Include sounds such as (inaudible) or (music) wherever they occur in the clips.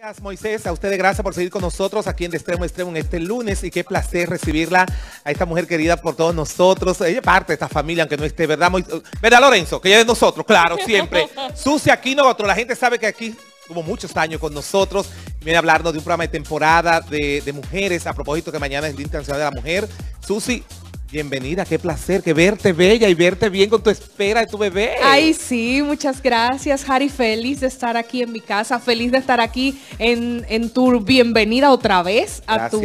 Gracias Moisés, a ustedes gracias por seguir con nosotros aquí en De Extremo Extremo en este lunes y qué placer recibirla a esta mujer querida por todos nosotros. Ella parte de esta familia, aunque no esté, ¿verdad, Moisés? ¿Verdad, Lorenzo? Que ella es de nosotros, claro, siempre. (laughs) Sucia aquí nosotros, la gente sabe que aquí como muchos años con nosotros. Viene a hablarnos de un programa de temporada de, mujeres. A propósito que mañana es el Día Internacional de la Mujer. Susi, Bienvenida, qué placer, que verte bella y verte bien con tu espera de tu bebé. Ay, sí, muchas gracias, Harry. Feliz de estar aquí en mi casa, feliz de estar aquí en, tu bienvenida otra vez a tu,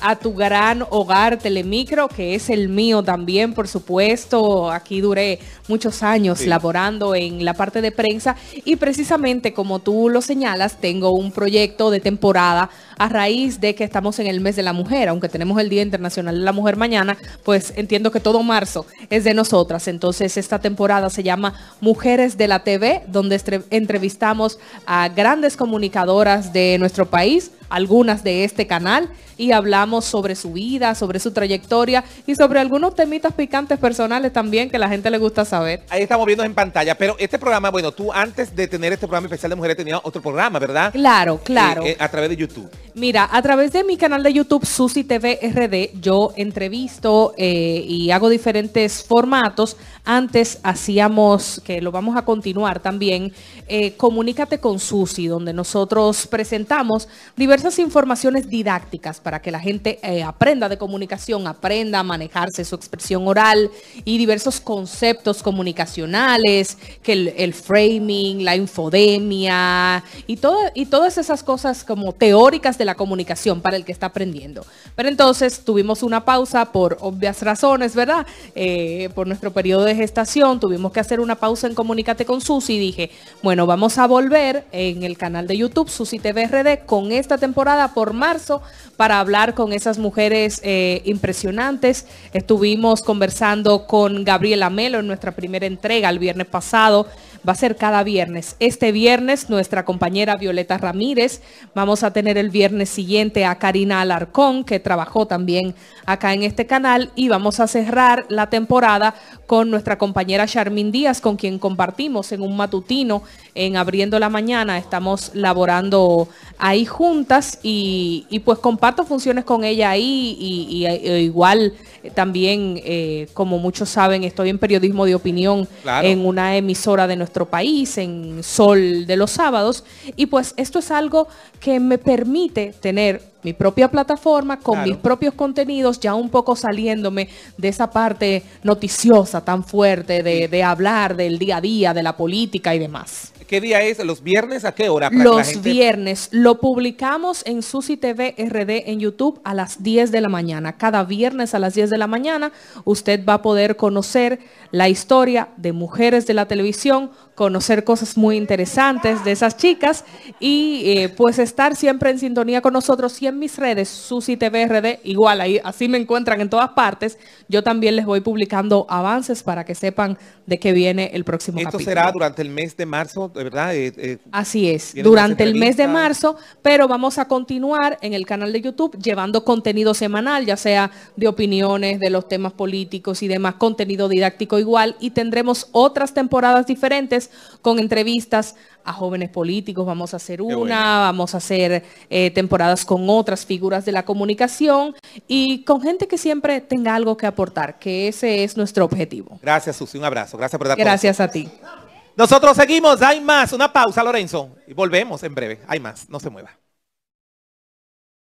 a tu gran hogar Telemicro, que es el mío también, por supuesto. Aquí duré muchos años laborando en la parte de prensa y precisamente como tú lo señalas, tengo un proyecto de temporada a raíz de que estamos en el mes de la mujer, aunque tenemos el Día Internacional de la Mujer mañana, pues pues entiendo que todo marzo es de nosotras. Entonces esta temporada se llama Mujeres de la TV, donde entrevistamos a grandes comunicadoras de nuestro país, algunas de este canal, y hablamos sobre su vida, sobre su trayectoria y sobre algunos temitas picantes personales también que la gente le gusta saber. Ahí estamos viendo en pantalla, pero este programa, bueno, tú antes de tener este programa especial de mujeres tenías otro programa, ¿verdad? Claro, claro. Eh, eh, a través de YouTube. Mira, a través de mi canal de YouTube Susi TV RD, yo entrevisto eh, y hago diferentes formatos. Antes hacíamos, que lo vamos a continuar también, eh, Comunícate con Susi, donde nosotros presentamos diversas informaciones didácticas para que la gente eh, aprenda de comunicación, aprenda a manejarse su expresión oral y diversos conceptos comunicacionales, que el, framing, la infodemia y, todo, y todas esas cosas como teóricas de la comunicación para el que está aprendiendo. Pero entonces tuvimos una pausa por obvias razones, ¿verdad? Eh, por nuestro periodo de gestación, tuvimos que hacer una pausa en Comunícate con Susi y dije, bueno, vamos a volver en el canal de YouTube Susi TV RD con esta temporada por marzo para hablar con esas mujeres eh, impresionantes. Estuvimos conversando con Gabriela Melo en nuestra primera entrega el viernes pasado va a ser cada viernes. Este viernes nuestra compañera Violeta Ramírez, vamos a tener el viernes siguiente a Karina Alarcón, que trabajó también acá en este canal, y vamos a cerrar la temporada con nuestra compañera Charmin Díaz, con quien compartimos en un matutino en Abriendo la Mañana, estamos laborando ahí juntas y, pues comparto funciones con ella ahí y, e igual eh, también, eh, como muchos saben, estoy en periodismo de opinión en una emisora de nuestra país, en Sol de los sábados. Y pues esto es algo que me permite tener mi propia plataforma, con mis propios contenidos, ya un poco saliéndome de esa parte noticiosa tan fuerte de, hablar del día a día, de la política y demás. ¿Qué día es? ¿Los viernes? ¿A qué hora? Los viernes. Lo publicamos en Susi TV RD en YouTube a las 10 de la mañana. Cada viernes a las 10 de la mañana usted va a poder conocer la historia de mujeres de la televisión conocer cosas muy interesantes de esas chicas y eh, pues estar siempre en sintonía con nosotros y en mis redes, Susi TV igual ahí así me encuentran en todas partes. Yo también les voy publicando avances para que sepan de qué viene el próximo Esto será durante el mes de marzo, ¿verdad? Eh, eh, así es, durante el mes de marzo, pero vamos a continuar en el canal de YouTube llevando contenido semanal, ya sea de opiniones, de los temas políticos y demás, contenido didáctico igual, y tendremos otras temporadas diferentes con entrevistas a jóvenes políticos. Vamos a hacer una, vamos a hacer eh, temporadas con otras figuras de la comunicación y con gente que siempre tenga algo que aportar, que ese es nuestro objetivo. Gracias, Susi. Un abrazo. Gracias por dar Gracias a ti. Nosotros seguimos. Hay más. Una pausa, Lorenzo. Y volvemos en breve. Hay más. No se mueva.